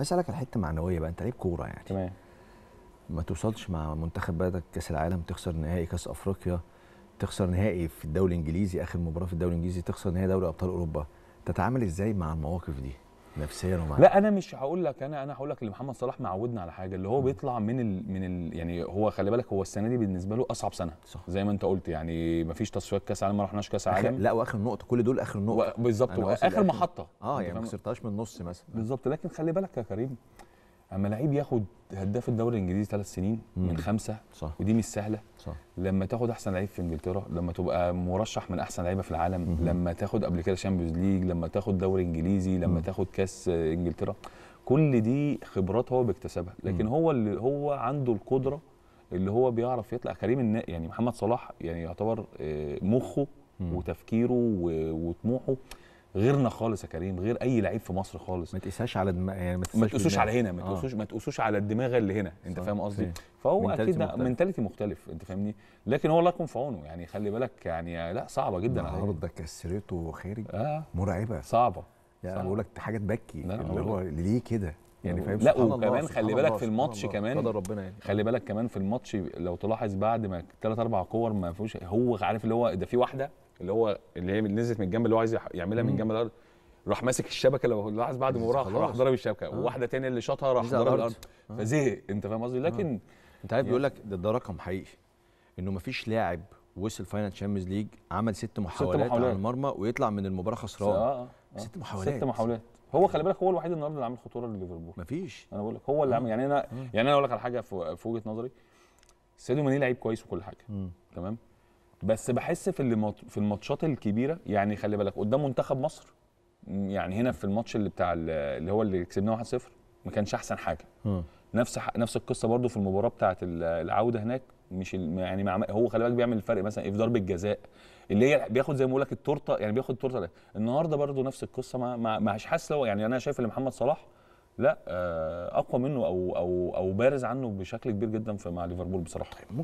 عايز اسالك على حته معنويه بقى انت لعيب كوره يعني تمام ما توصلش مع منتخب بلدك كاس العالم تخسر نهائي كاس افريقيا تخسر نهائي في الدوري الانجليزي اخر مباراه في الدوري الانجليزي تخسر نهائي دوري ابطال اوروبا تتعامل ازاي مع المواقف دي نفسيا ومعنويا لا انا مش هقول لك انا انا هقول لك اللي محمد صلاح معودنا على حاجه اللي هو بيطلع من ال من ال يعني هو خلي بالك هو السنه دي بالنسبه له اصعب سنه صح. زي ما انت قلت يعني ما فيش تصفيات كاس عالم ما رحناش كاس عالم لا واخر نقطه كل دول اخر نقطه بالظبط اخر محطه اه يعني ما خسرتهاش من النص مثلا بالظبط لكن خلي بالك يا كريم اما لعيب ياخد هداف الدوري الانجليزي ثلاث سنين مم. من خمسه صح. ودي مش سهله صح. لما تاخد احسن لعيب في انجلترا لما تبقى مرشح من احسن لعيبه في العالم مم. لما تاخد قبل كده شامبيونز ليج لما تاخد دوري انجليزي لما مم. تاخد كاس انجلترا كل دي خبرات هو بيكتسبها لكن مم. هو اللي هو عنده القدره اللي هو بيعرف يطلع كريم النا... يعني محمد صلاح يعني يعتبر آه، مخه مم. وتفكيره وطموحه غيرنا خالص يا كريم غير اي لعيب في مصر خالص ما تقيسهاش على دم... يعني ما, ما تقيسوش على هنا ما آه. تقيسوش آه. ما تقيسوش على الدماغ اللي هنا انت فاهم قصدي فهو اكيد منتاليتي مختلف انت فاهمني لكن هو الله يكون في عونه يعني خلي بالك يعني لا صعبه جدا النهارده كسرته خارج آه. مرعبه صعبه يعني بقول لك حاجه تبكي اللي هو ليه كده يعني فاهم لا وكمان خلي بالك في الماتش كمان ربنا يعني. خلي بالك كمان في الماتش لو تلاحظ بعد ما ثلاث اربع كور ما فيهوش هو عارف اللي هو ده في واحده اللي هو اللي هي نزلت من الجنب اللي هو عايز يعملها من جنب الارض راح ماسك الشبكه لو لاحظ بعد ما راح راح ضرب الشبكه آه. وواحده تانية اللي شاطها راح ضرب الارض آه. فزهق انت فاهم قصدي آه. لكن آه. انت عارف يعني بيقول لك ده, ده رقم حقيقي انه مفيش لاعب وصل فاينل تشامبيونز ليج عمل ست محاولات, ست محاولات على المرمى ويطلع من المباراه خسران آه. آه. آه. ست محاولات ست محاولات هو خلي بالك هو الوحيد النهارده اللي عامل خطوره لليفربول مفيش انا بقول لك هو اللي آه. عامل يعني انا يعني انا اقول لك على حاجه في وجهه نظري ساديو ماني لعيب كويس وكل حاجه تمام بس بحس في اللي في الماتشات الكبيره يعني خلي بالك قدام منتخب مصر يعني هنا في الماتش اللي بتاع اللي هو اللي كسبناه 1-0 ما كانش احسن حاجه م. آه. نفس نفس القصه برده في المباراه بتاعه العوده هناك مش يعني مع هو خلي بالك بيعمل الفرق مثلا إيه، في ضربه جزاء اللي هي بياخد زي ما بقول لك التورته يعني بياخد التورته ده. النهارده برده نفس القصه ما مش حاسس لو يعني انا شايف ان محمد صلاح لا آه، اقوى منه او او او بارز عنه بشكل كبير جدا في مع ليفربول بصراحه طيب،